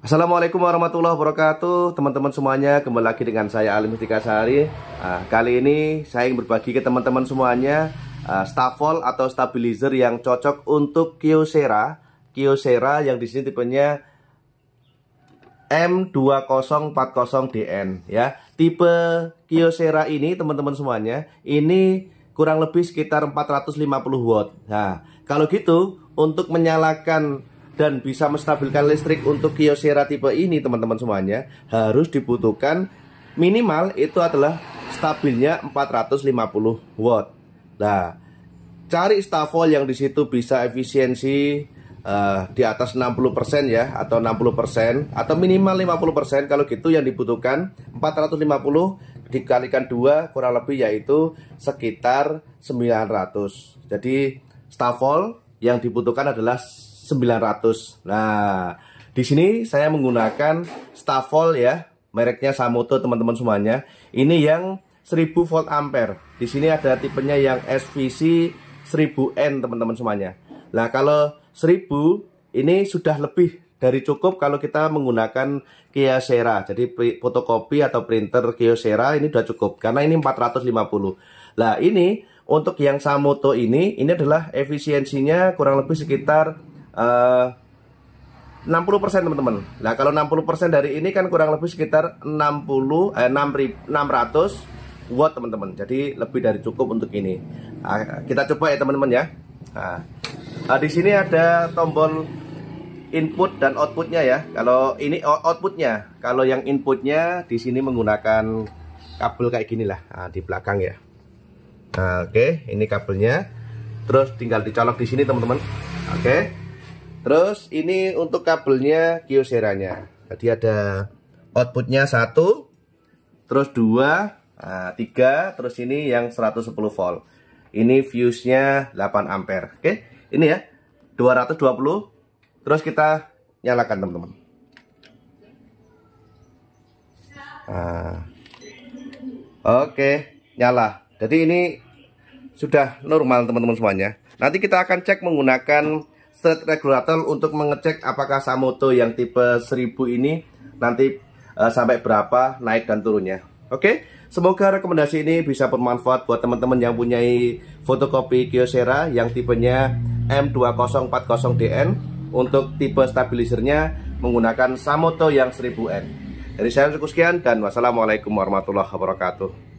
Assalamualaikum warahmatullahi wabarakatuh Teman-teman semuanya kembali lagi dengan saya Alim Mustika Sari nah, Kali ini saya ingin berbagi ke teman-teman semuanya uh, ah, Staffol atau stabilizer yang cocok untuk Kyocera Kyocera yang di sini tipenya M2040DN ya Tipe Kyocera ini teman-teman semuanya Ini kurang lebih sekitar 450 watt Nah kalau gitu untuk menyalakan dan bisa menstabilkan listrik untuk Kyocera tipe ini teman-teman semuanya harus dibutuhkan minimal itu adalah stabilnya 450 watt. Nah, cari stafol yang di situ bisa efisiensi uh, di atas 60% ya atau 60% atau minimal 50% kalau gitu yang dibutuhkan 450 dikalikan 2 kurang lebih yaitu sekitar 900. Jadi stafol yang dibutuhkan adalah 900. Nah, di sini saya menggunakan Staffol ya, mereknya Samoto teman-teman semuanya. Ini yang 1000 volt ampere. Di sini ada tipenya yang SVC 1000N teman-teman semuanya. Nah, kalau 1000 ini sudah lebih dari cukup kalau kita menggunakan Kyocera. Jadi fotokopi atau printer Kyocera ini sudah cukup karena ini 450. Nah, ini untuk yang Samoto ini ini adalah efisiensinya kurang lebih sekitar Eh, uh, 60% teman-teman. Nah, kalau 60% dari ini kan kurang lebih sekitar 60 eh, 6, 600 watt teman-teman. Jadi lebih dari cukup untuk ini. Nah, kita coba ya teman-teman ya. nah, ah, di sini ada tombol input dan outputnya ya. Kalau ini outputnya, kalau yang inputnya di sini menggunakan kabel kayak gini lah nah, di belakang ya. Nah, oke, okay. ini kabelnya. Terus tinggal dicolok di sini teman-teman. Oke. Okay Terus ini untuk kabelnya Kyocera-nya. Jadi ada outputnya satu, terus dua, ah, tiga, terus ini yang 110 volt. Ini fuse-nya 8 ampere. Oke, ini ya 220. Terus kita nyalakan teman-teman. Nah. Oke, nyala. Jadi ini sudah normal teman-teman semuanya. Nanti kita akan cek menggunakan straight regulator untuk mengecek apakah Samoto yang tipe 1000 ini nanti uh, sampai berapa naik dan turunnya. Oke, okay? semoga rekomendasi ini bisa bermanfaat buat teman-teman yang punya fotokopi Kyocera yang tipenya M2040DN untuk tipe stabilisernya menggunakan Samoto yang 1000N. Dari saya cukup sekian dan wassalamualaikum warahmatullahi wabarakatuh.